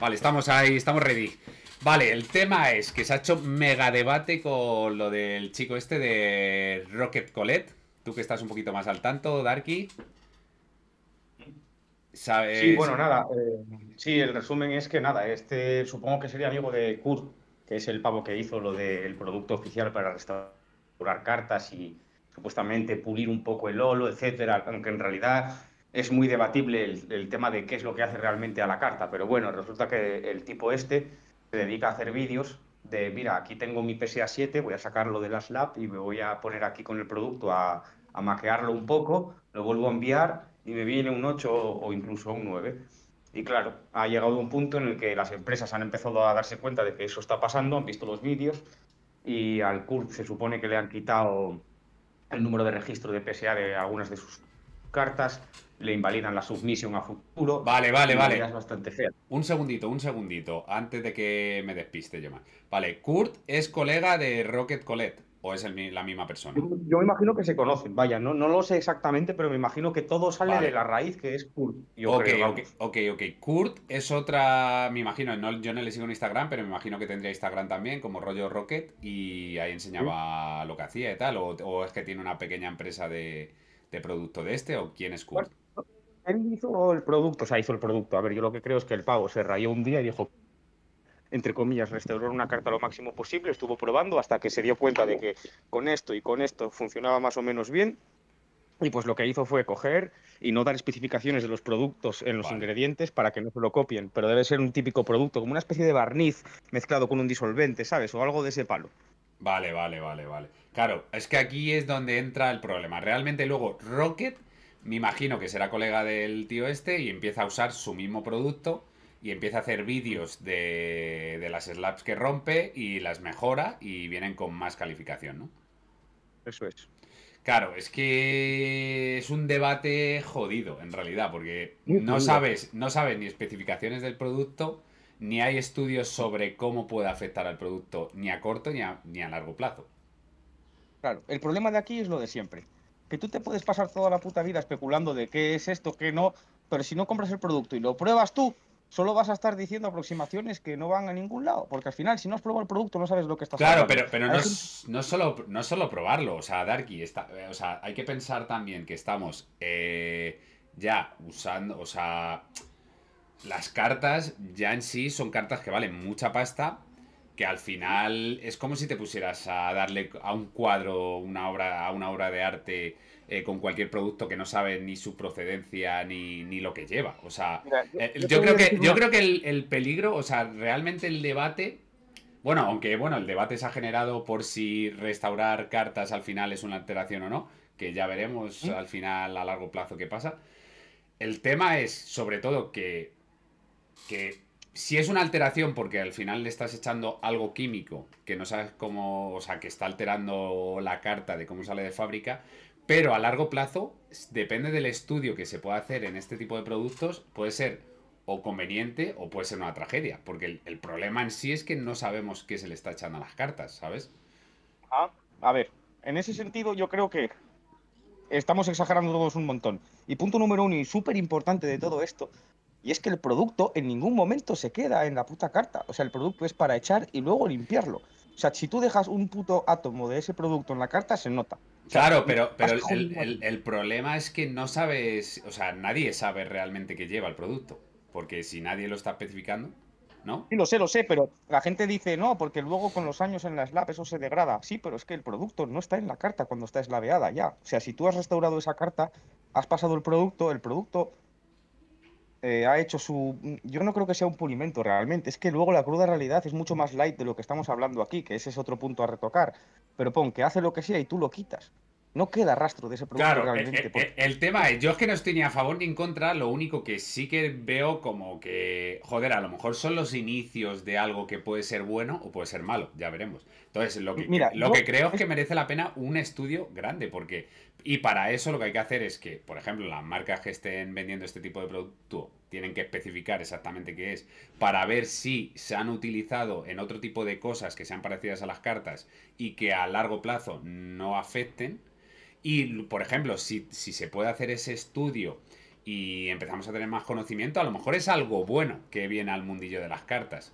Vale, estamos ahí, estamos ready. Vale, el tema es que se ha hecho mega debate con lo del chico este de Rocket Colette. Tú que estás un poquito más al tanto, Darky. Sí, bueno, nada. Eh, sí, el resumen es que nada, este supongo que sería amigo de Kurt, que es el pavo que hizo lo del producto oficial para restaurar cartas y supuestamente pulir un poco el olo, etcétera, aunque en realidad es muy debatible el, tema de qué es lo que hace realmente a la carta, pero bueno, resulta que el tipo este se dedica a hacer vídeos de, mira, aquí tengo mi PSA 7, voy a sacarlo de la slab y me voy a poner aquí con el producto a, maquearlo un poco, lo vuelvo a enviar y me viene un 8 o, incluso un 9. Y claro, ha llegado un punto en el que las empresas han empezado a darse cuenta de que eso está pasando, han visto los vídeos y al CURP se supone que le han quitado el número de registro de PSA de algunas de sus cartas, le invalidan la submisión a futuro. Vale, vale, vale. Es bastante Un segundito, un segundito, antes de que me despiste yo Vale, Kurt es colega de Rocket Colette. ¿O es la misma persona? Yo, me imagino que se conocen, vaya, no, no lo sé exactamente, pero me imagino que todo sale de la raíz que es Kurt. Yo ok, ok. Kurt es otra, me imagino, no, yo no le sigo en Instagram, pero me imagino que tendría Instagram también, como rollo Rocket, y ahí enseñaba lo que hacía y tal, o, es que tiene una pequeña empresa de, de producto de este o quién es cuarto Él hizo el producto, o sea, hizo el producto. A ver, yo lo que creo es que el pavo se rayó un día y dijo, entre comillas, restauró una carta lo máximo posible, estuvo probando hasta que se dio cuenta de que con esto y con esto funcionaba más o menos bien. Y pues lo que hizo fue coger y no dar especificaciones de los productos en los ingredientes para que no se lo copien, pero debe ser un típico producto, como una especie de barniz mezclado con un disolvente, ¿sabes? O algo de ese palo. Vale, vale, vale, vale. Claro, es que aquí es donde entra el problema. Realmente luego Rocket, me imagino que será colega del tío este y empieza a usar su mismo producto y empieza a hacer vídeos de, de las slaps que rompe y las mejora y vienen con más calificación, ¿no? Eso es. Claro, es que es un debate jodido en realidad, porque no sabes, no sabes ni especificaciones del producto ni hay estudios sobre cómo puede afectar al producto ni a corto ni a, largo plazo. Claro, el problema de aquí es lo de siempre. Que tú te puedes pasar toda la puta vida especulando de qué es esto, qué no, pero si no compras el producto y lo pruebas tú, solo vas a estar diciendo aproximaciones que no van a ningún lado, porque al final si no has probado el producto no sabes lo que estás Claro, pero, pero no, es, no, solo, probarlo, o sea, Darky, está, o sea, hay que pensar también que estamos eh, ya usando, o sea, las cartas ya en sí son cartas que valen mucha pasta, que al final es como si te pusieras a darle a un cuadro, una obra, a una obra de arte eh, con cualquier producto que no sabe ni su procedencia ni, ni lo que lleva. O sea, yo, eh, creo que, yo, creo que, el, el peligro, o sea, realmente el debate bueno, aunque bueno, el debate se ha generado por si restaurar cartas al final es una alteración o no, que ya veremos al final a largo plazo qué pasa. El tema es, sobre todo, que que si es una alteración, porque al final le estás echando algo químico que no sabes cómo, o sea, que está alterando la carta de cómo sale de fábrica, pero a largo plazo, depende del estudio que se pueda hacer en este tipo de productos, puede ser o conveniente o puede ser una tragedia, porque el, problema en sí es que no sabemos qué se le está echando a las cartas, ¿sabes? Ah, a ver, en ese sentido yo creo que estamos exagerando todos un montón. Y punto número uno y súper importante de todo esto y es que el producto en ningún momento se queda en la puta carta. O sea, el producto es para echar y luego limpiarlo. O sea, si tú dejas un puto átomo de ese producto en la carta, se nota. claro, mm, pero, pero el, problema es que no sabes, o sea, nadie sabe realmente qué lleva el producto. Porque si nadie lo está especificando, ¿no? Sí, lo sé, lo sé, pero la gente dice, no, porque luego con los años en la slab eso se degrada. Sí, pero es que el producto no está en la carta cuando está eslaveada ya. O sea, si tú has restaurado esa carta, has pasado el producto, el producto eh, ha hecho su... Mm, yo no creo que sea un pulimento realmente, es que luego la cruda realidad es mucho más light de lo que estamos hablando aquí, que ese es otro punto a retocar. Pero pon, que hace lo que sea y tú lo quitas. No queda rastro de ese producto claro, e, realmente. El, e, el, tema es, yo es que no estoy ni a favor ni en contra, lo único que sí que veo como que, joder, a lo mejor son los inicios de algo que puede ser bueno o puede ser malo, ya veremos. Entonces, lo que, lo que creo es que merece la pena un estudio grande, porque y para eso lo que hay que hacer es que, por ejemplo, las marcas que estén vendiendo este tipo de producto tienen que especificar exactamente qué es para ver si se han utilizado en otro tipo de cosas que sean parecidas a las cartas y que a largo plazo no afecten. Y, por ejemplo, si, se puede hacer ese estudio y empezamos a tener más conocimiento, a lo mejor es algo bueno que viene al mundillo de las cartas.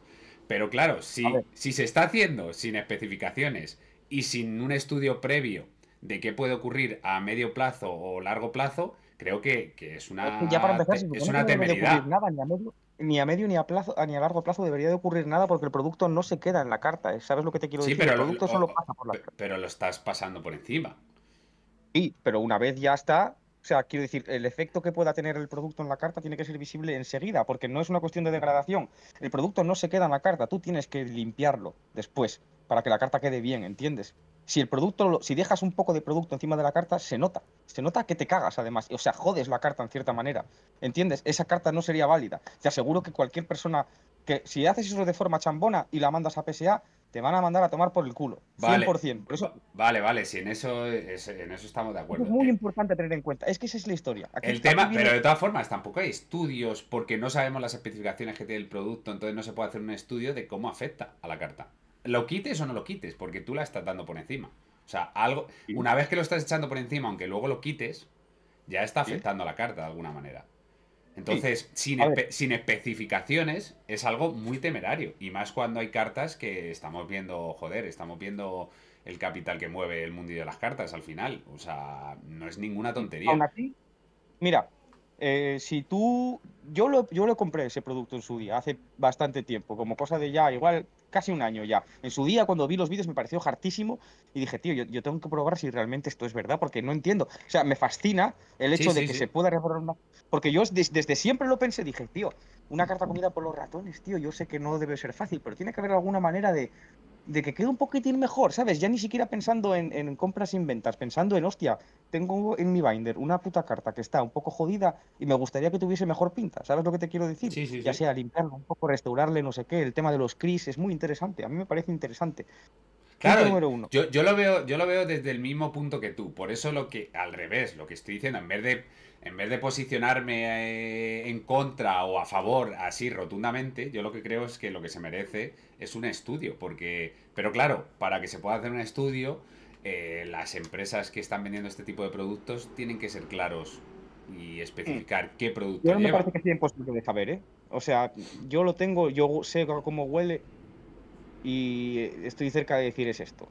Pero claro, si se está haciendo sin especificaciones y sin un estudio previo de qué puede ocurrir a medio plazo o largo plazo, creo que, es una, eh, ya para empezar, es una no temeridad. ni a medio ni a plazo ni a largo plazo debería de ocurrir nada porque el producto no se queda en la carta eh, sabes lo que te quiero decir pero el producto lo, solo pasa por la pero, lo estás pasando por encima sí pero una vez ya está o sea, quiero decir, el efecto que pueda tener el producto en la carta tiene que ser visible enseguida, porque no es una cuestión de degradación. El producto no se queda en la carta, tú tienes que limpiarlo después para que la carta quede bien, ¿entiendes? si el producto, si dejas un poco de producto encima de la carta, se nota. Se nota que te cagas, además. O sea, jodes la carta en cierta manera. ¿Entiendes? Esa carta no sería válida. Te aseguro que cualquier persona que, si haces eso de forma chambona y la mandas a PSA, te van a mandar a tomar por el culo. 100%. Vale, por eso... vale, vale, en eso, estamos de acuerdo. Es muy eh, importante tener en cuenta, es que esa es la historia. el tema, pero de todas formas, tampoco hay estudios porque no sabemos las especificaciones que tiene el producto, entonces no se puede hacer un estudio de cómo afecta a la carta lo quites o no lo quites, porque tú la estás dando por encima. O sea, algo, una vez que lo estás echando por encima, aunque luego lo quites, ya está afectando a la carta de alguna manera. Entonces, sin, especificaciones, es algo muy temerario. Y más cuando hay cartas que estamos viendo, joder, estamos viendo el capital que mueve el mundillo de las cartas al final. O sea, no es ninguna tontería. así, mira, eh, si tú. Yo yo lo compré ese producto en su día, hace bastante tiempo, como cosa de ya, igual casi un año ya. En su día, cuando vi los vídeos, me pareció hartísimo y dije, tío, yo, tengo que probar si realmente esto es verdad, porque no entiendo. O sea, me fascina el hecho de que se pueda reparar una. Porque yo desde siempre lo pensé, dije, tío, una carta comida por los ratones, tío, yo sé que no debe ser fácil, pero tiene que haber alguna manera de, de que quede un poquitín mejor, ¿sabes? Ya ni siquiera pensando en, compras sin e ventas, pensando en, hostia, tengo en mi binder una puta carta que está un poco jodida y me gustaría que tuviese mejor pinta, ¿sabes lo que te quiero decir? ya sea limpiarlo un poco, restaurarle, no sé qué, el tema de los Cris es muy interesante, a mí me parece interesante. Claro, número uno. Yo, yo, lo veo, yo lo veo desde el mismo punto que tú, por eso lo que, al revés, lo que estoy diciendo, en vez de en vez de posicionarme eh, en contra o a favor así rotundamente, yo lo que creo es que lo que se merece es un estudio, porque, pero claro, para que se pueda hacer un estudio, eh, las empresas que están vendiendo este tipo de productos tienen que ser claros y especificar mm. qué producto yo no me parece que es imposible de saber, ¿eh? O sea, yo lo tengo, yo sé cómo huele y eh, estoy cerca de decir es esto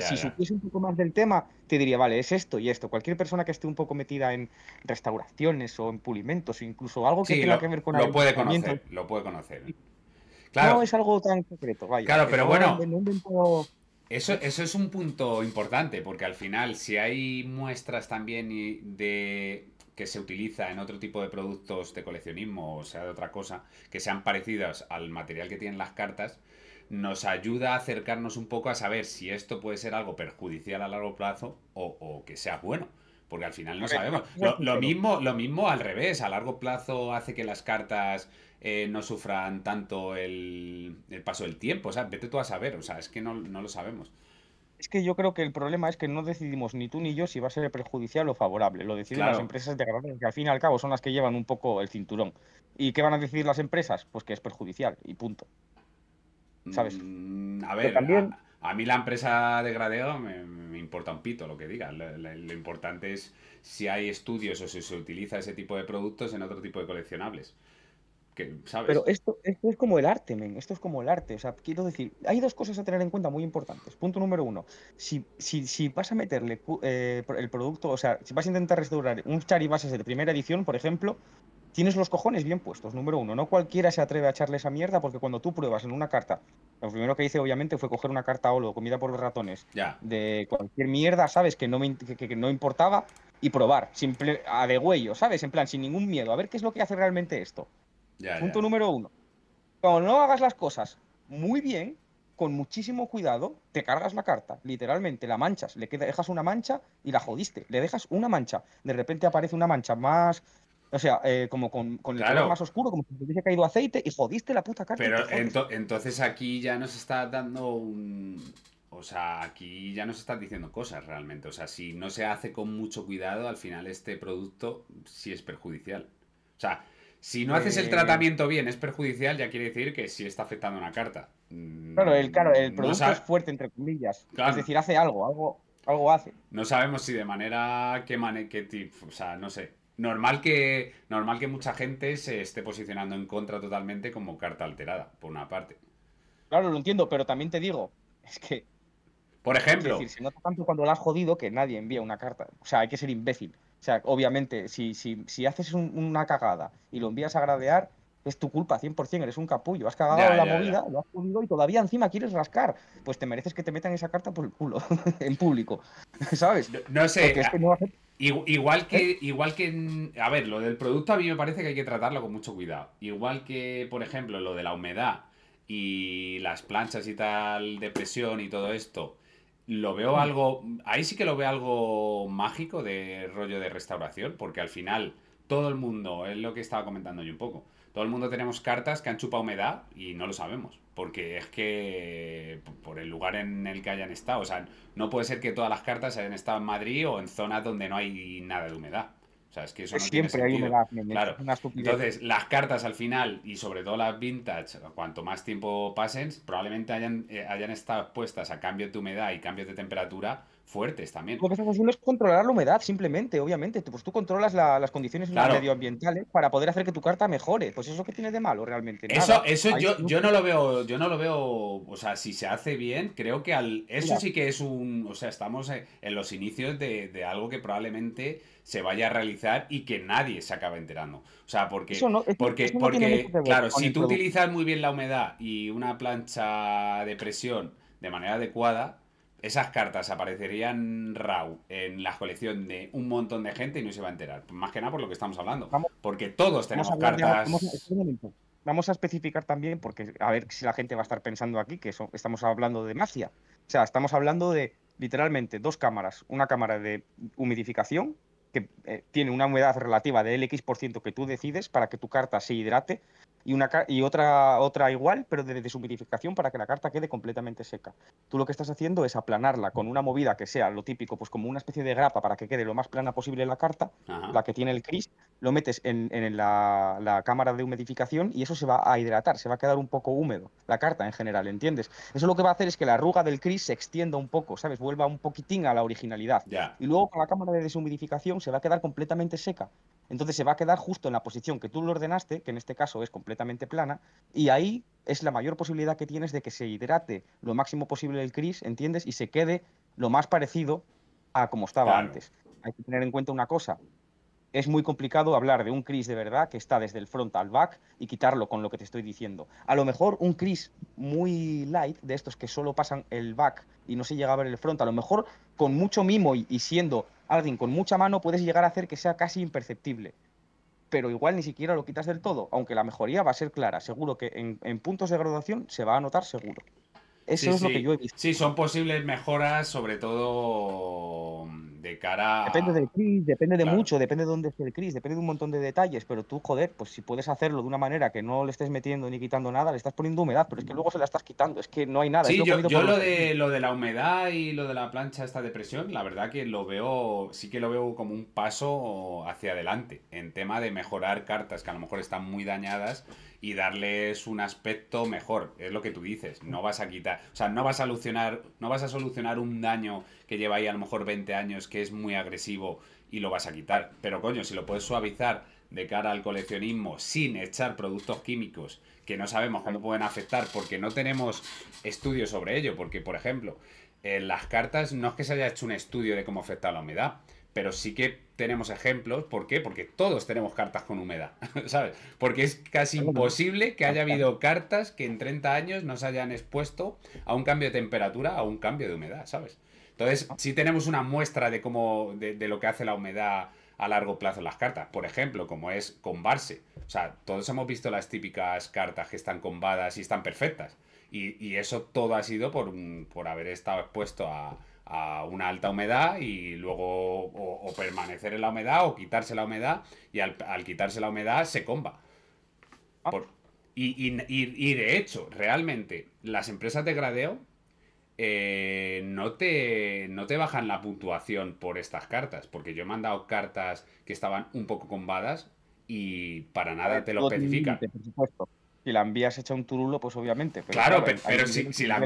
si, supiese un poco más del tema, te diría, vale, es esto y esto. Cualquier persona que esté un poco metida en restauraciones o en pulimentos incluso algo que tenga que ver con... Lo puede lo puede conocer. Claro. No es algo tan secreto Claro, pero bueno... Eso, eso es un punto importante, porque al final, si hay muestras también de que se utiliza en otro tipo de productos de coleccionismo o sea de otra cosa, que sean parecidas al material que tienen las cartas, nos ayuda a acercarnos un poco a saber si esto puede ser algo perjudicial a largo plazo o, que sea bueno. Porque al final no sabemos. Lo, mismo, lo mismo al revés. A largo plazo hace que las cartas eh, no sufran tanto el, paso del tiempo. O sea, vete tú a saber. O sea, es que no, lo sabemos. Es que yo creo que el problema es que no decidimos ni tú ni yo si va a ser perjudicial o favorable. Lo deciden las empresas de garaje, que al fin y al cabo son las que llevan un poco el cinturón. ¿Y qué van a decidir las empresas? Pues que es perjudicial y punto. ¿Sabes? Mm, a ver, a, mí la empresa de gradeo me, importa un pito lo que diga. Lo, importante es si hay estudios o si se utiliza ese tipo de productos en otro tipo de coleccionables. Que, Pero esto, esto, es como el arte, men. Esto es como el arte. O sea, quiero decir, hay dos cosas a tener en cuenta muy importantes. Punto número uno: si, vas a meterle eh, el producto, o sea, si vas a intentar restaurar un charibases de primera edición, por ejemplo, tienes los cojones bien puestos, número uno. No cualquiera se atreve a echarle esa mierda porque cuando tú pruebas en una carta, lo primero que hice obviamente fue coger una carta Olo, comida por los ratones, de cualquier mierda, ¿sabes? Que no, me, que, no importaba y probar, simple, a degüello, ¿sabes? En plan, sin ningún miedo, a ver qué es lo que hace realmente esto. Punto número uno. Cuando no hagas las cosas muy bien, con muchísimo cuidado, te cargas la carta, literalmente, la manchas, le dejas una mancha y la jodiste, le dejas una mancha, de repente aparece una mancha más o sea, eh, como con, el color más oscuro, como si te hubiese caído aceite y jodiste la puta carta. Pero entonces aquí ya nos está dando un. O sea, aquí ya nos estás diciendo cosas realmente. O sea, si no se hace con mucho cuidado, al final este producto sí es perjudicial. O sea, si no haces el eh, tratamiento bien, es perjudicial, ya quiere decir que sí está afectando una carta. Mm, claro, el, el producto es fuerte, entre comillas. Es decir, hace algo, algo, algo hace. No sabemos si de manera o sea, no sé. Normal que, normal que mucha gente se esté posicionando en contra totalmente como carta alterada, por una parte. Claro, lo entiendo, pero también te digo, es que. Por ejemplo. Es decir, tanto cuando la has jodido que nadie envía una carta. O sea, hay que ser imbécil. O sea, obviamente, si, si, si haces una cagada y lo envías a gradear, es tu culpa, 100%, eres un capullo. Has cagado la movida, lo has jodido y todavía encima quieres rascar. Pues te mereces que te metan esa carta por el culo, en público. ¿Sabes? No, sé. es que no Igual que, ¿Eh? igual que, a ver, lo del producto a mí me parece que hay que tratarlo con mucho cuidado. Igual que, por ejemplo, lo de la humedad y las planchas y tal de presión y todo esto, lo veo mm. algo, ahí sí que lo veo algo mágico de rollo de restauración, porque al final todo el mundo, es lo que estaba comentando yo un poco, todo el mundo tenemos cartas que han chupado humedad y no lo sabemos porque es que por el lugar en el que hayan estado, o sea, no puede ser que todas las cartas hayan estado en Madrid o en zonas donde no hay nada de humedad. O sea, es que eso pues no Siempre hay humedad. Claro. Entonces, las cartas al final y sobre todo las vintage, cuanto más tiempo pasen, probablemente hayan, eh, hayan estado expuestas a cambios de humedad y cambios de temperatura fuertes también. Lo que estás haciendo es controlar la humedad, simplemente, obviamente. Pues tú controlas las condiciones medioambientales para poder hacer que tu carta mejore. Pues eso que tiene de malo realmente. Eso, eso yo, yo, no lo veo, yo no lo veo. O sea, si se hace bien, creo que al. Eso sí que es un. O sea, estamos eh, en los inicios de, algo que probablemente se vaya a realizar y que nadie se acaba enterando. O sea, porque, porque, porque claro, si tú utilizas muy bien la humedad y una plancha de presión de manera adecuada, esas cartas aparecerían raw en la colección de un montón de gente y no se va a enterar. Más que nada por lo que estamos hablando. porque todos tenemos cartas. Vamos a, especificar también, porque a ver si la gente va a estar pensando aquí que estamos hablando de mafia. O sea, estamos hablando de literalmente dos cámaras. Una cámara de humidificación, que eh, tiene una humedad relativa del X% que tú decides para que tu carta se hidrate y, una, y otra, otra igual, pero de, deshumidificación para que la carta quede completamente seca. Tú lo que estás haciendo es aplanarla con una movida que sea lo típico, pues como una especie de grapa para que quede lo más plana posible la carta, la que tiene el cris, lo metes en, la, cámara de humidificación y eso se va a hidratar, se va a quedar un poco húmedo, la carta en general, ¿entiendes? Eso lo que va a hacer es que la arruga del cris se extienda un poco, ¿sabes? Vuelva un poquitín a la originalidad. Y luego con la cámara de deshumidificación se va a quedar completamente seca. Entonces se va a quedar justo en la posición que tú lo ordenaste, que en este caso es completamente plana, y ahí es la mayor posibilidad que tienes de que se hidrate lo máximo posible el cris, ¿entiendes? Y se quede lo más parecido a como estaba antes. Hay que tener en cuenta una cosa. Es muy complicado hablar de un cris de verdad que está desde el front al back y quitarlo con lo que te estoy diciendo. A lo mejor un cris muy light, de estos que solo pasan el back y no se llega a ver el front, a lo mejor con mucho mimo y siendo alguien con mucha mano puedes llegar a hacer que sea casi imperceptible. Pero igual ni siquiera lo quitas del todo, aunque la mejoría va a ser clara. Seguro que en, puntos de graduación se va a notar seguro. Eso es lo que yo he visto. Sí, son posibles mejoras, sobre todo de cara Depende del CRIS, depende de mucho, depende de dónde esté el CRIS, depende de un montón de detalles, pero tú, joder, pues si puedes hacerlo de una manera que no le estés metiendo ni quitando nada, le estás poniendo humedad, pero es que luego se la estás quitando, es que no hay nada. Sí, yo, lo, de, lo de la humedad y lo de la plancha esta depresión, la verdad que lo veo, sí que lo veo como un paso hacia adelante en tema de mejorar cartas que a lo mejor están muy dañadas y darles un aspecto mejor. Es lo que tú dices. No vas a quitar, o sea, no vas a solucionar, no vas a solucionar un daño que lleva ahí a lo mejor 20 años que es muy agresivo y lo vas a quitar. Pero coño, si lo puedes suavizar de cara al coleccionismo sin echar productos químicos que no sabemos cómo pueden afectar porque no tenemos estudios sobre ello. Porque, por ejemplo, en las cartas no es que se haya hecho un estudio de cómo afecta la humedad, pero sí que tenemos ejemplos. ¿Por qué? Porque todos tenemos cartas con humedad, ¿sabes? Porque es casi imposible que haya habido cartas que en 30 años nos hayan expuesto a un cambio de temperatura, a un cambio de humedad, ¿sabes? Entonces, ah. si tenemos una muestra de cómo, de, lo que hace la humedad a largo plazo en las cartas. Por ejemplo, como es combarse. O sea, todos hemos visto las típicas cartas que están combadas y están perfectas. Y, y eso todo ha sido por, por haber estado expuesto a, a una alta humedad y luego o, permanecer en la humedad o quitarse la humedad y al, quitarse la humedad se comba. Ah. y, de hecho, realmente, las empresas de gradeo eh, no, te, no te bajan la puntuación por estas cartas, porque yo he mandado cartas que estaban un poco combadas y para nada te lo especifican. Si la envías hecha un turulo, pues obviamente. claro, pero, si, la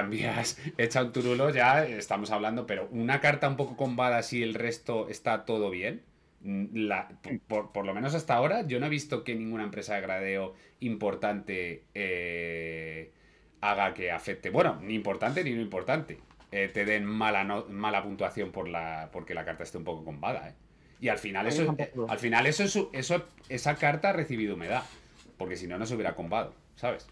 envías hecha un turulo, ya estamos hablando, pero una carta un poco combada si el resto está todo bien. Mm, por, lo menos hasta ahora, yo no he visto que ninguna empresa de gradeo importante eh, haga que afecte. Bueno, ni importante ni no importante. Eh, te den mala, mala puntuación por la, porque la carta esté un poco combada. Eh. Y al final, eso, al final eso, eso, eso, esa carta ha recibido humedad porque si no, no se hubiera combado, ¿sabes?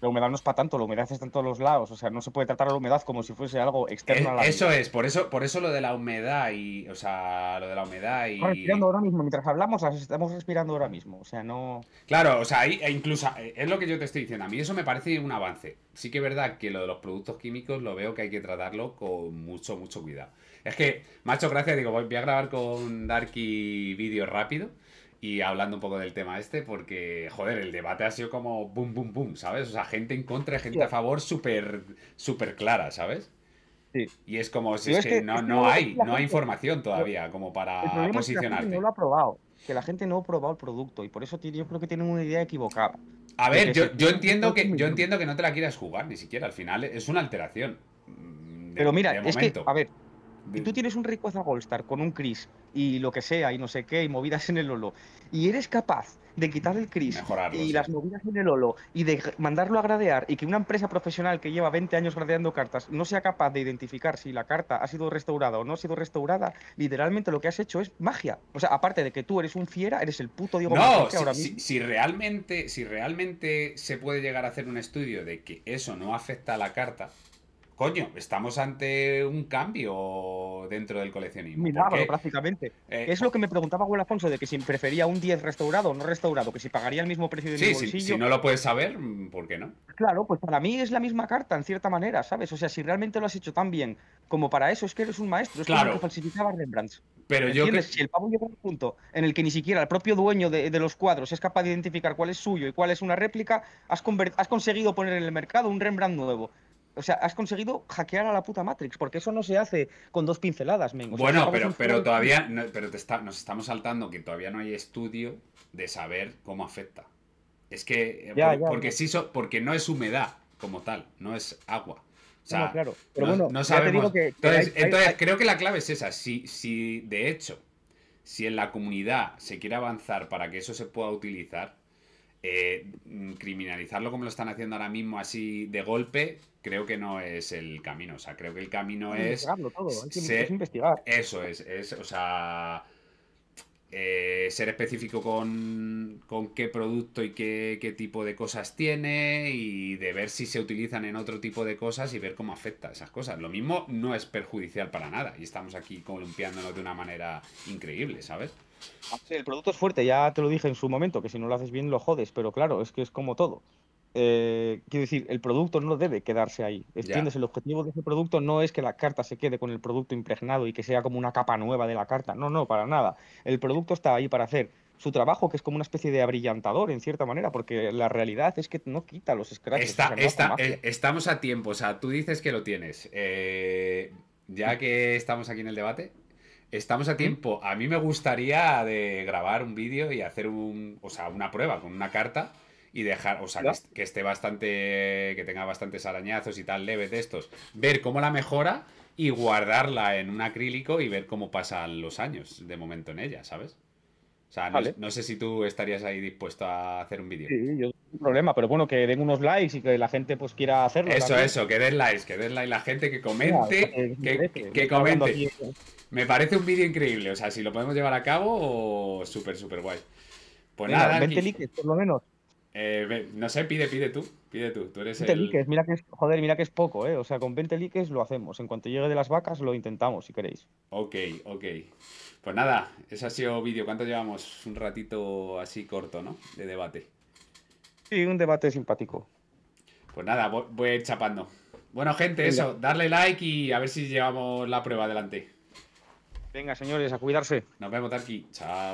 La humedad no es para tanto, la humedad está en todos los lados, o sea, no se puede tratar la humedad como si fuese algo externo a la Eso es, por eso, por eso lo de la humedad y, o sea, lo de la humedad y... Respirando ahora mismo, mientras hablamos estamos respirando ahora mismo, o sea, no... Claro, o sea, e incluso, eh, es lo que yo te estoy diciendo, a mí eso me parece un avance. Sí que es verdad que lo de los productos químicos lo veo que hay que tratarlo con mucho, mucho cuidado. Es que, macho, gracias, digo, voy a grabar con Darky vídeo rápido y hablando un poco del tema este, porque, joder, el debate ha sido como boom, boom, boom, ¿sabes? O sea, gente en contra, gente a favor, súper, súper clara, ¿sabes? Sí. Y es como si es, que, no, no, hay, no hay información todavía como para posicionarte. Que no lo ha probado, que la gente no ha probado el producto y por eso yo creo que tienen una idea equivocada. A ver, yo, yo, entiendo que, yo entiendo que no te la quieras jugar ni siquiera, al final es una alteración. Mm, pero mira, de es que, a ver, y tú tienes un Rayquaza Goldstar con un Chris y lo que sea y no sé qué y movidas en el Olo y eres capaz de quitar el Chris y las movidas en el Olo y de mandarlo a gradear y que una empresa profesional que lleva 20 años gradeando cartas no sea capaz de identificar si la carta ha sido restaurada o no ha sido restaurada, literalmente lo que has hecho es magia. O sea, aparte de que tú eres un fiera, eres el puto Diego no, ahora mismo. si, realmente, si realmente se puede llegar a hacer un estudio de que eso no afecta a la carta coño, estamos ante un cambio dentro del coleccionismo. prácticamente. Eh, es lo que me preguntaba Juan Alfonso, de que si prefería un 10 restaurado o no restaurado, que si pagaría el mismo precio de sí, Si, no lo puedes saber, ¿por qué no? Claro, pues para mí es la misma carta, en cierta manera, ¿sabes? O sea, si realmente lo has hecho tan bien como para eso, es que eres un maestro, es claro. que falsificaba Rembrandt. Pero yo que... Si el pavo llega a un punto en el que ni siquiera el propio dueño de, los cuadros es capaz de identificar cuál es suyo y cuál es una réplica, has conseguido poner en el mercado un Rembrandt nuevo. O sea, has conseguido hackear a la puta Matrix, porque eso no se hace con dos pinceladas, sea, Bueno, pero, pero, todavía pero nos estamos saltando que todavía no hay estudio de saber cómo afecta. Es que eh, porque, Sí porque no es humedad como tal, no es agua. O sea, claro. Pero bueno, no sabemos. entonces, creo que la clave es esa. Si, si de hecho, si en la comunidad se quiere avanzar para que eso se pueda utilizar, eh, mm, criminalizarlo como lo están haciendo ahora mismo así de golpe, creo que no es el camino. O sea, creo que el camino es... investigar. Eso es, es, o sea... Eh, ser específico con, qué producto y qué, qué, tipo de cosas tiene y de ver si se utilizan en otro tipo de cosas y ver cómo afecta esas cosas. Lo mismo no es perjudicial para nada y estamos aquí columpiándonos de una manera increíble, ¿sabes? El producto es fuerte, ya te lo dije en su momento, que si no lo haces bien lo jodes, pero claro, es que es como todo. Eh, quiero decir, el producto no debe quedarse ahí. ¿Entiendes? El objetivo de ese producto no es que la carta se quede con el producto impregnado y que sea como una capa nueva de la carta. No, no, para nada. El producto está ahí para hacer su trabajo, que es como una especie de abrillantador, en cierta manera, porque la realidad es que no quita los scratches. Eh, estamos a tiempo, o sea, tú dices que lo tienes. Eh, ya que estamos aquí en el debate, Estamos a tiempo. A mí me gustaría de grabar un vídeo y hacer un, o sea, una prueba con una carta y dejar, o sea, que, que, esté bastante, que tenga bastantes arañazos y tal leve de estos, ver cómo la mejora y guardarla en un acrílico y ver cómo pasan los años de momento en ella, ¿sabes? O sea, no, sé si tú estarías ahí dispuesto a hacer un vídeo. Sí, yo un problema, pero bueno, que den unos likes y que la gente pues quiera hacerlo. Eso, eso, que den likes, que den likes la gente, que comente, que, comente. Me parece un vídeo increíble, o sea, si lo podemos llevar a cabo, súper, súper guay. Pues nada. 20 likes, por lo menos. Eh, no sé, pide, pide tú. Pide tú, tú eres 20 el... likes, mira que es, joder, mira que es poco, ¿eh? O sea, con 20 likes lo hacemos. En cuanto llegue de las vacas lo intentamos, si queréis. Ok, ok. Pues nada, ese ha sido vídeo. ¿Cuánto llevamos? Un ratito así corto, ¿no? De debate. Sí, un debate simpático. Pues nada, voy, a ir chapando. Bueno, gente, eso, darle like y a ver si llevamos la prueba adelante. Venga, señores, a cuidarse. Nos vemos, aquí. Chao.